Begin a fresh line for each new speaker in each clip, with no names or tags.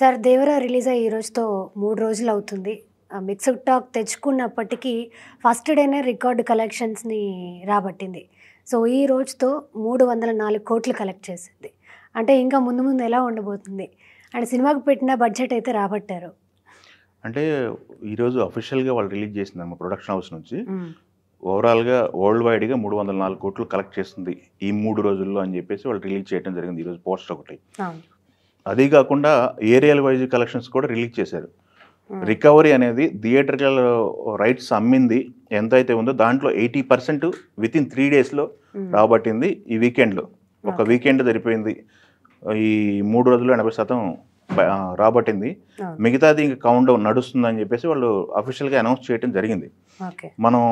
Sir Devara release అయ్యే ఈరోజుతో మూడు రోజులు అవుతుంది మిక్స్డ్ టాక్ తెచ్చుకున్నప్పటికీ ఫస్ట్ డేనే రికార్డు కలెక్షన్స్ని రాబట్టింది సో ఈ రోజుతో మూడు వందల నాలుగు కోట్లు కలెక్ట్ చేసింది అంటే ఇంకా ముందు ముందు ఎలా ఉండబోతుంది అండ్ సినిమాకు పెట్టిన బడ్జెట్ అయితే రాబట్టారు అంటే ఈరోజు అఫీషియల్గా వాళ్ళు రిలీజ్ చేసింది అమ్మ ప్రొడక్షన్ హౌస్ నుంచి ఓవరాల్గా వరల్డ్ వైడ్గా మూడు వందల నాలుగు కోట్లు కలెక్ట్ చేస్తుంది ఈ మూడు రోజుల్లో అని చెప్పేసి వాళ్ళు రిలీజ్ చేయడం జరిగింది ఈరోజు పోస్టర్ ఒకటి అదీ కాకుండా ఏరియల్ వైజ్ కలెక్షన్స్ కూడా రిలీజ్ చేశారు రికవరీ అనేది థియేటర్ల రైట్స్ అమ్మింది ఎంత అయితే ఉందో దాంట్లో eighty percent within three డేస్లో రాబట్టింది ఈ వీకెండ్లో ఒక వీకెండ్ జరిపోయింది ఈ మూడు రోజుల్లో ఎనభై శాతం రాబట్టింది మిగతాది ఇంకా కౌంట్ డౌన్ నడుస్తుందని చెప్పేసి వాళ్ళు అఫీషియల్గా అనౌన్స్ చేయడం జరిగింది మనం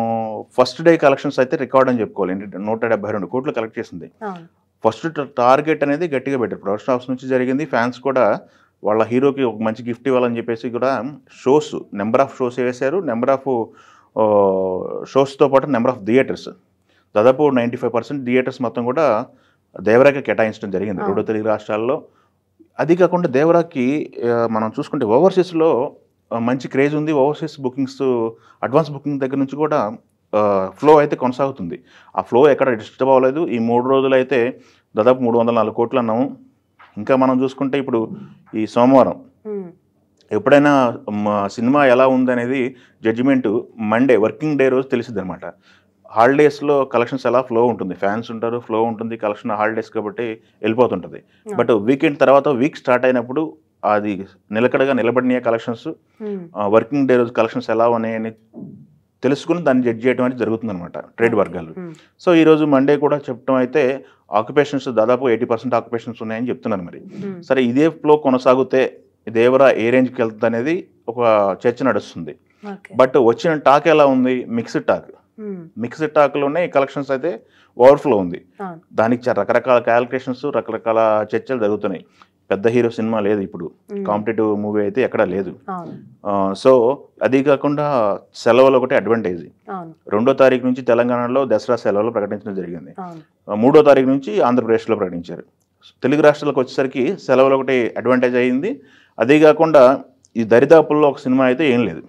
ఫస్ట్ డే కలెక్షన్స్ అయితే రికార్డ్ అని చెప్పుకోవాలి నూట డెబ్బై రెండు కోట్లు కలెక్ట్ చేసింది ఫస్ట్ టార్గెట్ అనేది గట్టిగా పెట్టారు ప్రొడక్షన్ హౌస్ నుంచి జరిగింది ఫ్యాన్స్ కూడా వాళ్ళ హీరోకి ఒక మంచి గిఫ్ట్ ఇవ్వాలని చెప్పేసి కూడా షోస్ నెంబర్ ఆఫ్ షోస్ వేశారు నెంబర్ ఆఫ్ షోస్తో పాటు నెంబర్ ఆఫ్ థియేటర్స్ దాదాపు నైంటీ ఫైవ్ పర్సెంట్ థియేటర్స్ మొత్తం కూడా దేవరాకి కేటాయించడం జరిగింది రెండు తెలుగు రాష్ట్రాల్లో అది కాకుండా దేవరాకి మనం చూసుకుంటే ఓవర్సీస్లో మంచి క్రేజ్ ఉంది ఓవర్సీస్ బుకింగ్స్ అడ్వాన్స్ బుకింగ్ దగ్గర నుంచి కూడా ఫ్లో అయితే కొనసాగుతుంది ఆ ఫ్లో ఎక్కడ డిస్టర్బ్ అవ్వలేదు ఈ మూడు రోజులైతే దాదాపు మూడు వందల నాలుగు కోట్లు అన్నాము ఇంకా మనం చూసుకుంటే ఇప్పుడు ఈ సోమవారం ఎప్పుడైనా సినిమా ఎలా ఉందనేది జడ్జిమెంట్ మండే వర్కింగ్ డే రోజు తెలిసింది అనమాట హాలిడేస్లో కలెక్షన్స్ ఎలా ఫ్లో ఉంటుంది ఫ్యాన్స్ ఉంటారు ఫ్లో ఉంటుంది కలెక్షన్ హాలిడేస్ కాబట్టి వెళ్ళిపోతుంటుంది బట్ వీకెండ్ తర్వాత వీక్ స్టార్ట్ అయినప్పుడు అది నిలకడగా నిలబడిన కలెక్షన్స్ వర్కింగ్ డే రోజు కలెక్షన్స్ ఎలా ఉన్నాయని తెలుసుకుని దాన్ని జడ్జ్ చేయడం అనేది జరుగుతుంది అనమాట ట్రేడ్ వర్గాలు సో ఈరోజు మండే కూడా చెప్పడం అయితే ఆక్యుపేషన్స్ దాదాపు ఎయిటీ పర్సెంట్ ఆక్యుపేషన్స్ ఉన్నాయని చెప్తున్నారు మరి సరే ఇదే ఫ్లో కొనసాగితే దేవరా ఏ రేంజ్కి వెళ్తుంది అనేది ఒక చర్చ నడుస్తుంది బట్ వచ్చిన టాక్ ఎలా ఉంది మిక్స్డ్ టాక్ మిక్స్డ్ టాక్లోనే కలెక్షన్స్ అయితే ఓవర్ఫ్లో ఉంది దానికి రకరకాల క్యాలిక్యులేషన్స్ రకరకాల చర్చలు జరుగుతున్నాయి పెద్ద హీరో సినిమా లేదు ఇప్పుడు కాంపిటేటివ్ మూవీ అయితే ఎక్కడా లేదు సో అది కాకుండా సెలవులు ఒకటి అడ్వాంటేజ్ రెండో తారీఖు నుంచి తెలంగాణలో దసరా సెలవులు ప్రకటించడం జరిగింది మూడో తారీఖు నుంచి ఆంధ్రప్రదేశ్లో ప్రకటించారు తెలుగు రాష్ట్రాలకు వచ్చేసరికి సెలవులు ఒకటి అడ్వాంటేజ్ అయ్యింది అదే కాకుండా ఈ దరిదాపుల్లో ఒక సినిమా అయితే ఏం లేదు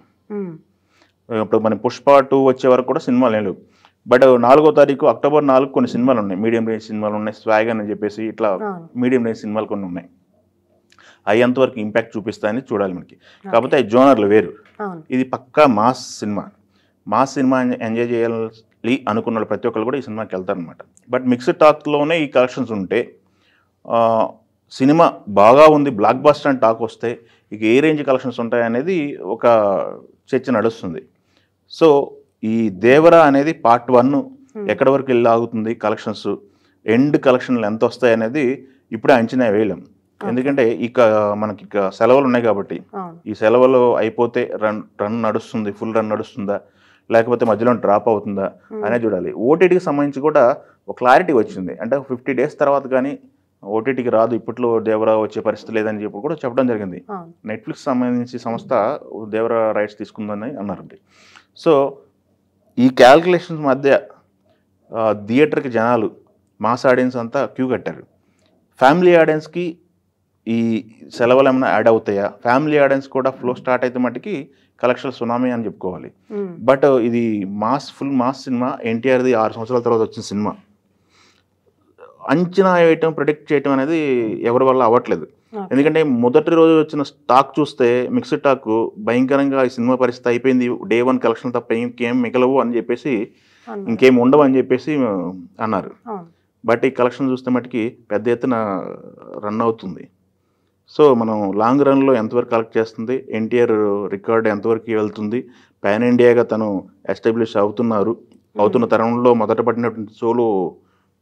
ఇప్పుడు మన పుష్ప టూ వచ్చే వరకు కూడా సినిమాలు ఏం లేవు బట్ నాలుగో తారీఖు అక్టోబర్ నాలుగు కొన్ని సినిమాలు ఉన్నాయి మీడియం రేంజ్ సినిమాలు ఉన్నాయి స్వాగన్ అని చెప్పేసి ఇట్లా మీడియం రేంజ్ సినిమాలు కొన్ని ఉన్నాయి అయ్యేంతవరకు ఎంతవరకు ఇంపాక్ట్ చూపిస్తాయని చూడాలి మనకి కాకపోతే అవి జోనర్లు వేరు ఇది పక్కా mass cinema mass cinema enjoy చేయాలి అనుకున్న ప్రతి ఒక్కరు కూడా ఈ సినిమాకి వెళ్తారనమాట బట్ మిక్స్డ్ టాక్లోనే ఈ కలెక్షన్స్ ఉంటే సినిమా బాగా ఉంది బ్లాక్ బాస్టర్ అని టాక్ వస్తే ఇక ఏ రేంజ్ కలెక్షన్స్ ఉంటాయనేది ఒక చర్చ నడుస్తుంది సో ఈ దేవరా అనేది పార్ట్ వన్ ఎక్కడ వరకు వెళ్ళి ఆగుతుంది కలెక్షన్స్ ఎండ్ కలెక్షన్లు ఎంత వస్తాయి అనేది ఇప్పుడే అంచనా వేయలేము ఎందుకంటే ఇక మనకి సెలవులు ఉన్నాయి కాబట్టి ఈ సెలవులు అయిపోతే రన్ రన్ నడుస్తుంది ఫుల్ రన్ నడుస్తుందా లేకపోతే మధ్యలో డ్రాప్ అవుతుందా అనేది చూడాలి ఓటీటీకి సంబంధించి కూడా ఒక క్లారిటీ వచ్చింది అంటే ఫిఫ్టీ డేస్ తర్వాత కానీ ఓటీటీకి రాదు ఇప్పట్లో దేవరా వచ్చే పరిస్థితి లేదని చెప్పి కూడా చెప్పడం జరిగింది నెట్ఫ్లిక్స్ సంబంధించి సంస్థ దేవరా రైట్స్ తీసుకుందని అన్నారండి సో ఈ క్యాల్కులేషన్స్ మధ్య థియేటర్కి జనాలు మాస్ ఆడియన్స్ అంతా క్యూ కట్టారు ఫ్యామిలీ ఆడియన్స్కి ఈ సెలవులు ఏమైనా యాడ్ అవుతాయా ఫ్యామిలీ ఆడియన్స్ కూడా ఫ్లో స్టార్ట్ అయితే మటుకి కలెక్షన్ సునామీ అని చెప్పుకోవాలి బట్ ఇది మాస్ ఫుల్ మాస్ సినిమా ఎన్టీఆర్ది ఆరు సంవత్సరాల తర్వాత వచ్చిన సినిమా అంచనా వేయటం ప్రొడిక్ట్ చేయటం అనేది ఎవరి వల్ల అవ్వట్లేదు ఎందుకంటే మొదటి రోజు వచ్చిన స్టాక్ చూస్తే మిక్స్డ్ టాక్ భయంకరంగా ఈ సినిమా పరిస్థితి అయిపోయింది డే వన్ కలెక్షన్ తప్ప ఇంకేం మిగలవు అని చెప్పేసి ఇంకేం ఉండవు అని చెప్పేసి అన్నారు బట్ ఈ కలెక్షన్ చూస్తే మటుకి పెద్ద ఎత్తున రన్ అవుతుంది సో మనం లాంగ్ రన్లో ఎంతవరకు కలెక్ట్ చేస్తుంది ఎన్టీఆర్ రికార్డ్ ఎంతవరకు వెళ్తుంది పాన్ ఇండియాగా తను ఎస్టాబ్లిష్ అవుతున్నారు అవుతున్న తరంలో మొదట పడినటువంటి సోలో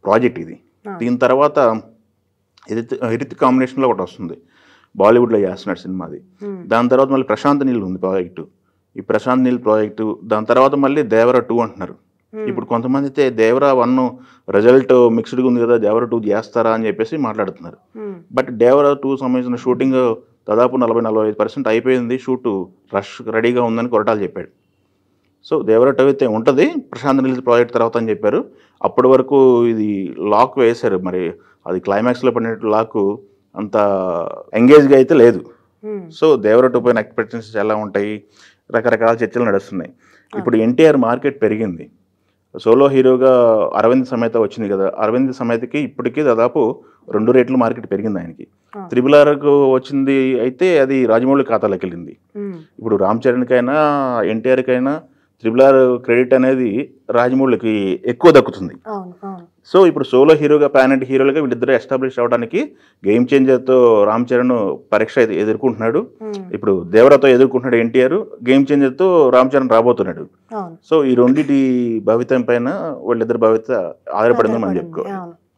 ప్రాజెక్ట్ ఇది దీని తర్వాత ఎరిత్ కాంబినేషన్లో ఒకటి వస్తుంది బాలీవుడ్లో చేస్తున్నాడు సినిమాది దాని తర్వాత మళ్ళీ ప్రశాంత్ నీళ్ళు ఉంది ప్రాజెక్టు ఈ ప్రశాంత్ నీళ్ళు ప్రాజెక్టు దాని తర్వాత మళ్ళీ దేవర టూ అంటున్నారు ఇప్పుడు కొంతమంది అయితే దేవరా వన్ రిజల్ట్ మిక్స్డ్గా ఉంది కదా దేవరా టూ చేస్తారా అని చెప్పేసి మాట్లాడుతున్నారు బట్ దేవరా టూ సంబంధించిన షూటింగ్ దాదాపు నలభై నలభై ఐదు పర్సెంట్ అయిపోయింది షూట్ రష్ రెడీగా ఉందని కొరటాలు చెప్పాడు సో దేవరా టూ అయితే ఉంటుంది ప్రశాంత్ రిలీజ్ ప్రాజెక్ట్ తర్వాత అని చెప్పారు అప్పటి వరకు ఇది లాక్ వేశారు మరి అది క్లైమాక్స్లో పడిన లాక్ అంత ఎంగేజ్గా అయితే లేదు సో దేవరా టూ పైన ఎక్స్పెక్టేషన్స్ ఎలా ఉంటాయి రకరకాల చర్చలు నడుస్తున్నాయి ఇప్పుడు ఎన్టీఆర్ మార్కెట్ పెరిగింది సోలో హీరోగా అరవింద్ సమేత వచ్చింది కదా అరవింద్ సమేతకి ఇప్పటికీ దాదాపు రెండు రేట్లు మార్కెట్ పెరిగింది ఆయనకి త్రిబుల్ ఆర్కు వచ్చింది అయితే అది రాజమౌళి ఖాతాలోకి వెళ్ళింది ఇప్పుడు రామ్ చరణ్కైనా ఎన్టీఆర్కైనా త్రిబుల్ ఆర్ క్రెడిట్ అనేది రాజమౌళికి ఎక్కువ దక్కుతుంది సో ఇప్పుడు సోలో హీరోగా ప్యానెట్ హీరోలుగా వీళ్ళిద్దరూ ఎస్టాబ్లిష్ అవడానికి గేమ్ చేంజర్తో రామ్ చరణ్ పరీక్ష ఎదుర్కొంటున్నాడు hmm. ఇప్పుడు దేవరాతో ఎదుర్కొంటున్నాడు ఎన్టీఆర్ గేమ్ చేంజర్తో రామ్ చరణ్ రాబోతున్నాడు సో ఈ రెండింటి భవితం పైన వాళ్ళిద్దరు భవిత ఆధారపడిందని మనం చెప్పుకోవాలి